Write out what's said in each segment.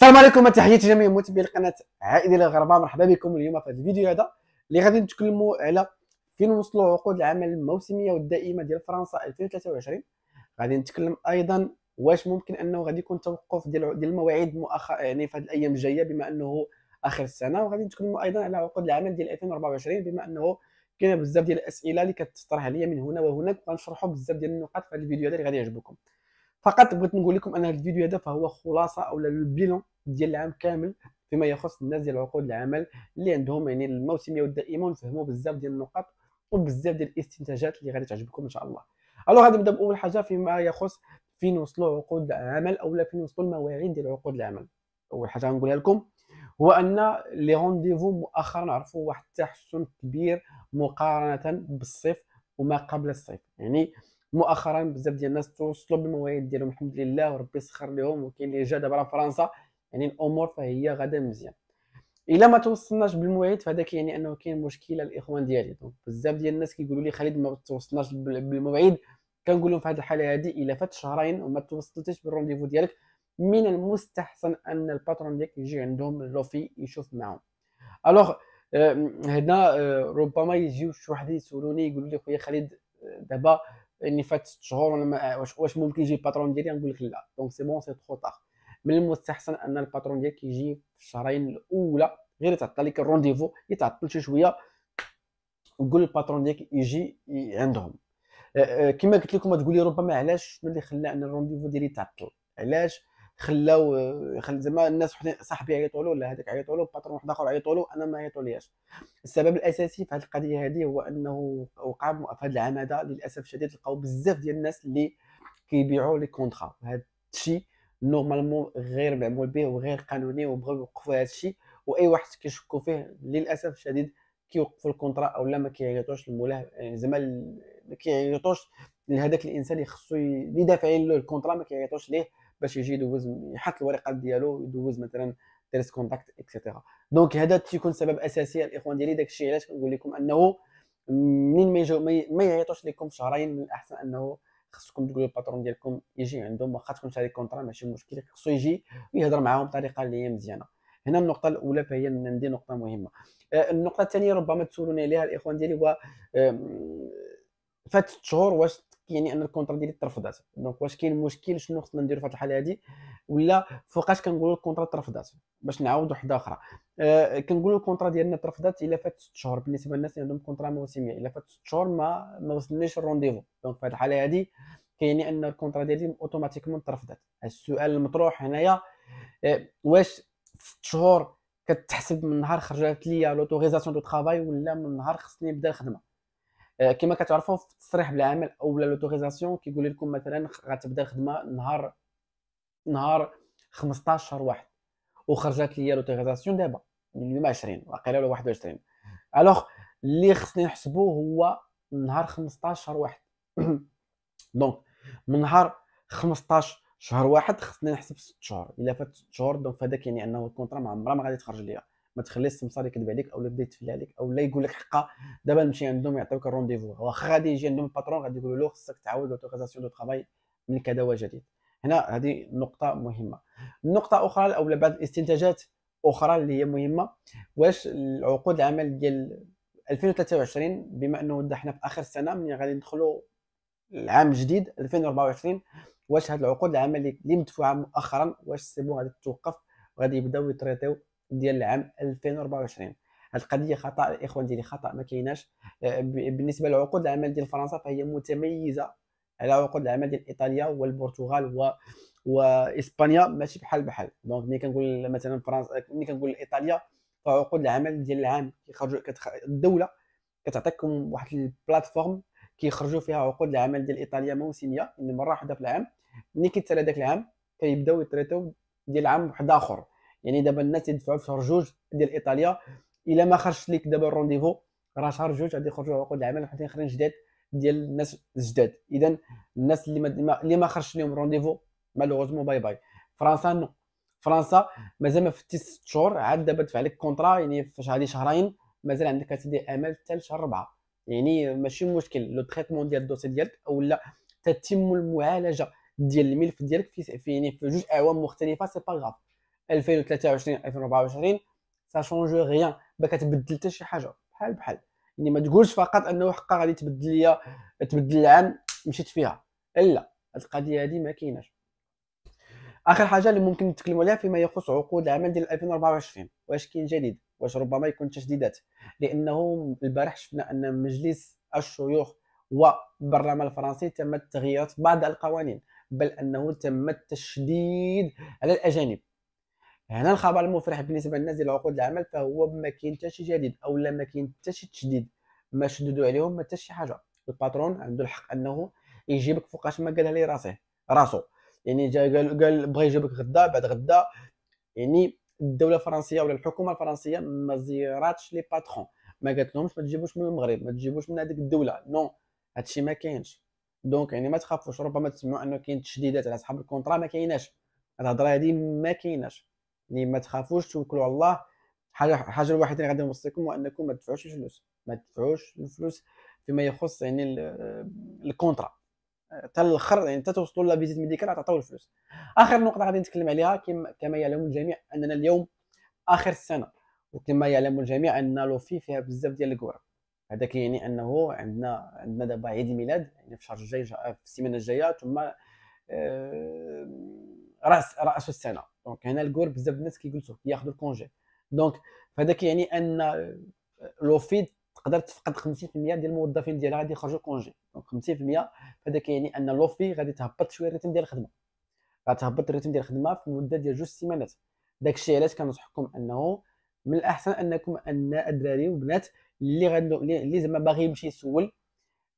السلام عليكم تحياتي جميع متابعي القناه عائله الغربه مرحبا بكم اليوم في هذا الفيديو هذا اللي غادي نتكلموا على فين وصلوا عقود العمل الموسميه والدائمه ديال فرنسا 2023 غادي نتكلم ايضا واش ممكن انه غادي يكون توقف ديال ديال المواعيد مؤخر يعني في هذه الايام الجايه بما انه اخر السنه وغادي نتكلموا ايضا على عقود العمل ديال 2024 بما انه كاين بزاف ديال الاسئله اللي كتطرح عليا من هنا وهناك وغنشرحوا بزاف ديال النقاط في هذا الفيديو هذا اللي غادي يعجبكم فقط بغيت نقول لكم ان الفيديو هذا فهو خلاصه اولا البيلون ديال العام كامل فيما يخص الناس ديال عقود العمل اللي عندهم يعني الموسميه والدائمه ونفهموا بزاف ديال النقاط وبزاف ديال الاستنتاجات اللي غادي تعجبكم ان شاء الله الو غادي نبدا باول حاجه فيما يخص فين وصلوا عقود العمل اولا فين وصلوا المواعيد ديال عقود العمل اول حاجه غنقولها لكم هو ان لي رونديفو مؤخرا عرفوا واحد التحسن كبير مقارنه بالصيف وما قبل الصيف يعني مؤخرا بزاف ديال الناس توصلوا بالمواعيد ديالهم الحمد لله وربي سخر لهم وكاين اللي جا دابا راه فرنسا يعني الامور فهي غدا مزيان الا ما توصلناش بالمواعيد فهذا كيعني انه كاين مشكله الاخوان ديالي دونك بزاف ديال الناس كيقولوا لي خالد ما توصلناش بالمواعيد كنقول لهم في هذه الحاله هذه الا فات شهرين وما توصلتيش بالرونديفو ديالك من المستحسن ان الباترون ديالك يجي عندهم لوفي يشوف معاهم الوغ آه، هنا آه، ربما يجيو شي واحد يسولوني يقولوا لي خويا خالد آه، دابا اني فات ست شهور وانا واش, واش ممكن يجي الباترون ديالي نقول لك لا دونك سي بون سي ترو طار من المستحسن ان الباترون ديالك يجي في الشهرين الاولى غير تعطى لك الرونديفو يتعطل شي شويه وقول الباترون ديالك يجي عندهم آه، آه، كما قلت لكم تقول لي ربما علاش شنو اللي خلى ان الرونديفو ديالي تعطل علاش خلاو خل زعما الناس صاحبي عيطوا له ولا هذاك عيطوا له باترون واحد اخر عيطوا له انا ما عيطولياش السبب الاساسي في هذه القضيه هذه هو انه وقع في هذه العماده للاسف الشديد لقاو بزاف ديال الناس اللي كيبيعوا لي كونترا هذا الشيء نورمالمون غير معمول به وغير قانوني وبغاو يوقفوا هذا الشيء واي واحد كيشكوا فيه للاسف الشديد كيوقفوا الكونترا او لا ما كيعيطوش للمولاه يعني زعما ما كيعيطوش لهذاك الانسان اللي خصو اللي دافعين له الكونترا ما كيعيطوش ليه باش يجي يدوز يحط الورقه ديالو يدوز مثلا تيريس كونتاكت اكسيتيرا دونك هذا تيكون سبب اساسي الاخوان ديالي داكشي علاش كنقول لكم انه منين ما يجو ما يعيطوش لكم شهرين من الاحسن انه خصكم تقولوا الباترون ديالكم يجي عندهم واخا تكون شاري كونترا ماشي مشكل خصو يجي ويهضر معاهم بطريقه اللي هي مزيانه هنا النقطه الاولى فهي عندي نقطه مهمه آه، النقطه الثانيه ربما تسولوني عليها الاخوان ديالي هو فات شهور واش يعني ان الكونترا ديالي ترفضات دونك واش كاين مشكل شنو خصنا نديرو في الحاله هذه ولا فوقاش كنقولوا الكونترا ترفضات باش نعاود وحده اخرى أه كنقولوا الكونترا ديالنا ترفضات الا فات 6 شهور بالنسبه للناس اللي عندهم كونطرا موسميه الا فات 6 شهور ما ما وصلنيش الرونديفو دونك في هذه الحاله هذه كيعني ان الكونترا ديالي اوتوماتيكمون ترفضات السؤال المطروح هنايا أه واش 6 شهور كتحسب من نهار خرجت ليا لوتوريزاسيون دو ترافاي ولا من نهار خصني نبدا الخدمه آه، كما كتعرفوا في التصريح بالعمل او لوتوريزاسيون كيقول لكم مثلا غتبدا الخدمه نهار نهار 15 شهر واحد وخرجت لي لوتوريزاسيون دابا من يوم 20 واقيلا ولا 21 الوغ اللي خصني نحسبو هو نهار 15 شهر واحد دونك من نهار 15 شهر واحد خصني نحسب 6 شهور الا فات 6 شهور دونك فهذاك يعني انه الكونترا ما عمرها ما غادي تخرج ليا ما تخليش السمسار يكذب عليك او لا يبدا يتفلى عليك او لا يقول لك حقا دابا نمشي عندهم يعطيوك الرونديفو واخا غادي يجي عندهم الباترون غادي يقولوا له خصك تعاود لوتوريزاسيون دو طرافاي من كذا وجديد هنا هذه نقطه مهمه نقطه اخرى او بعض الاستنتاجات اخرى اللي هي مهمه واش العقود العمل ديال 2023 بما انه ودا حنا في اخر السنه ملي غادي ندخلوا العام الجديد 2024 واش هاد العقود العمل اللي مدفوعه مؤخرا واش سي بون غادي توقف وغادي يبداو يتريطيو ديال العام 2024 هذه القضيه خطا الاخوان ديالي خطا ما كايناش آه، بالنسبه لعقود العمل ديال فرنسا فهي متميزه على عقود العمل ديال ايطاليا والبرتغال و واسبانيا ماشي بحال بحال دونك ملي كنقول مثلا فرنسا ملي كنقول ايطاليا فعقود العمل ديال العام كيخرجوا كتخ... الدوله كتعطيكم واحد البلاتفورم كيخرجوا فيها عقود العمل ديال ايطاليا موسميه مره واحده في العام ملي كيتسالى داك العام كيبداو يتريتو ديال عام واحد اخر يعني دابا الناس يدفعوا في شهر جوج ديال ايطاليا الا ما خرجت لك دابا الرونديفو راه شهر جوج غادي يخرجوا عقود العمل حتى خرين جداد ديال الناس الجداد اذا الناس اللي ما اللي ما خرجش لهم رونديفو مالوغوزمون باي باي فرنسا نو فرنسا مازال ما فتي ست شهور عاد دابا دفع لك كونترا يعني فاش غادي شهرين مازال عندك اسيدي امل حتى لشهر ربعه يعني ماشي مشكل لو تريتمون ديال الدوسي ديالك اولا تتم المعالجه ديال الملف ديالك في في يعني في جوج اعوام مختلفه سي با غاف 2023 2024 سا شونج ريان ما كتبدل حتى شي حاجه بحال بحال يعني ما تقولش فقط انه حقا غادي تبدل ليا تبدل العام مشيت فيها لا القضيه هذه ما كايناش اخر حاجه اللي ممكن نتكلموا عليها فيما يخص عقود العمل ديال 2024 واش كاين جديد واش ربما يكون تجديدات لانه البارح شفنا ان مجلس الشيوخ والبرلمان الفرنسي تمت تغييرات بعض القوانين بل انه تم التشديد على الاجانب هنا الخبر المفرح بالنسبه للناس ديال عقود العمل فهو ما كاين حتى شي جديد او لا ما كاين حتى شي تشديد ما شددوا عليهم ما حتى شي حاجه الباترون عنده الحق انه يجيبك فوقاش ما قالها لي راسه راسو يعني جا قال قال بغى يجيبك غدا بعد غدا يعني الدوله الفرنسيه ولا الحكومه الفرنسيه ما زيراتش لي باترون ما قالت لهمش ما تجيبوش من المغرب ما تجيبوش من هذيك الدوله نو هادشي ما كاينش دونك يعني ما تخافوش ربما تسمعوا انه كاين تشديدات على اصحاب الكونطرا ما كايناش الهضره هذه ما كايناش يعني ما تخافوش توكلوا على الله حاجه الحاجه الوحيده اللي غادي نوصيكم هو انكم ما تدفعوش الفلوس ما تدفعوش الفلوس فيما يخص يعني الكونترا حتى الاخر يعني حتى توصلوا لا فيزيت ميديكال تعطيو الفلوس اخر نقطه غادي نتكلم عليها كما كما يعلم الجميع اننا اليوم اخر السنه وكما يعلم الجميع ان لوفي فيها بزاف ديال الكور هذا كيعني انه عندنا عندنا دابا عيد الميلاد يعني في الشهر الجاي في السيمانه الجايه ثم آه، راس راس السنه دونك هنا الكور بزاف الناس كيجلسوا ياخذوا الكونجي دونك فهذا كيعني ان لوفيد تقدر تفقد 50% ديال الموظفين ديالها غادي يخرجوا كونجي دونك 50% فهذا كيعني ان لوفي غادي تهبط شويه الريتم ديال الخدمه غتهبط الريتم ديال الخدمه في مده ديال جوج سيمانات داكشي علاش كنصحكم انه من الاحسن انكم ان الدراري والبنات اللي غادي اللي زعما باغي يمشي يسول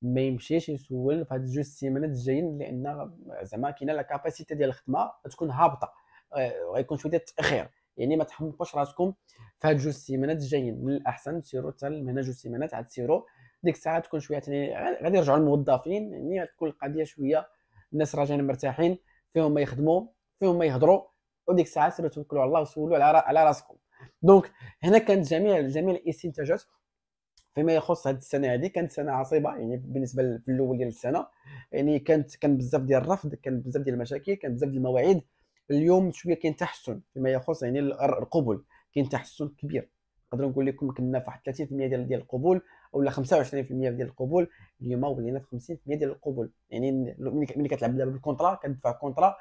ما يمشيش يسول في هاد جوج سيمانات الجايين لان زعما كاينه لا كاباسيتي ديال الخدمه تكون هابطه آه، غيكون شويه التاخير يعني ما تحمقوش راسكم في هاد جوج سيمانات الجايين من الاحسن سيرو حتى لهنا جوج سيمانات عاد سيرو ديك الساعه تكون شويه يعني غادي يرجعوا الموظفين يعني تكون القضيه شويه الناس راجعين مرتاحين فيهم ما يخدموا فيهم ما يهضروا وديك الساعه سيروا توكلوا على الله وسولوا على راسكم دونك هنا كانت جميع جميع الاستنتاجات فيما يخص هذه السنه هذه كانت سنه عصيبه يعني بالنسبه في الاول ديال السنه يعني كانت كان بزاف ديال الرفض كان بزاف ديال المشاكل كان بزاف ديال المواعيد اليوم شويه كاين تحسن فيما يخص يعني القبول كاين تحسن كبير نقدر نقول لكم كنا في 30% ديال ديال القبول ولا 25% ديال القبول اليوم ولينا في 50% ديال القبول يعني ملي كتلعب دابا بالكونترا كتدفع كونترا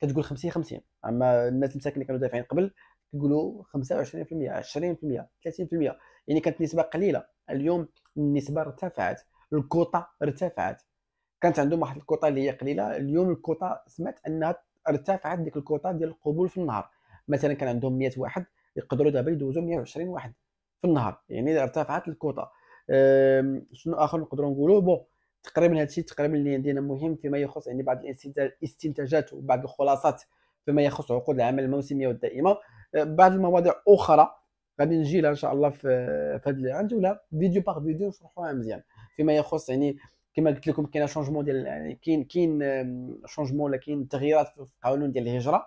كتقول 50 50 اما الناس المساكين اللي كانوا دافعين قبل كيقولوا 25% 20% 30% يعني كانت نسبه قليله اليوم النسبه ارتفعت الكوطه ارتفعت كانت عندهم واحد الكوطه اللي هي قليله اليوم الكوطه سمعت انها ارتفعت ديك الكوطه ديال القبول في النهار مثلا كان عندهم 100 واحد يقدروا دابا يدوزوا 120 واحد في النهار يعني ارتفعت الكوطه شنو اخر نقدروا نقولوا بون تقريبا هذا الشيء تقريبا اللي عندنا مهم فيما يخص يعني بعض الاستنتاجات وبعض الخلاصات فيما يخص عقود العمل الموسميه والدائمه آه، بعض المواضيع اخرى غادي نجي لها ان شاء الله في في هذا العام ولا فيديو باغ فيديو نشرحوها مزيان فيما يخص يعني كما قلت لكم كاين شونجمون ديال يعني كاين كاين شونجمون ولا كاين تغييرات في القانون ديال الهجره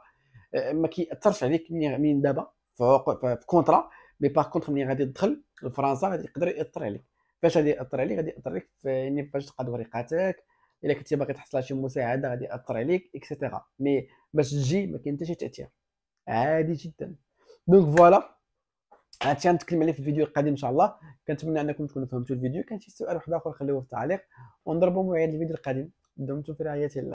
آه، ما كيأثرش عليك من دابا في عقود في كونترا مي باغ كونتر ملي غادي تدخل لفرنسا غادي يقدر ياثر عليك فاش غادي ياثر عليك غادي ياثر عليك يعني فاش تقاد وريقاتك الا كنتي باغي تحصل على شي مساعده غادي ياثر عليك اكسيتيرا مي باش تجي ما كاين حتى شي تاثير عادي جدا دونك فوالا هادشي غنتكلم عليه في الفيديو القادم ان شاء الله كنتمنى انكم تكونوا فهمتوا الفيديو كان شي سؤال واحد اخر خليوه في التعليق ونضربوا موعد الفيديو القادم دمتم في رعايه الله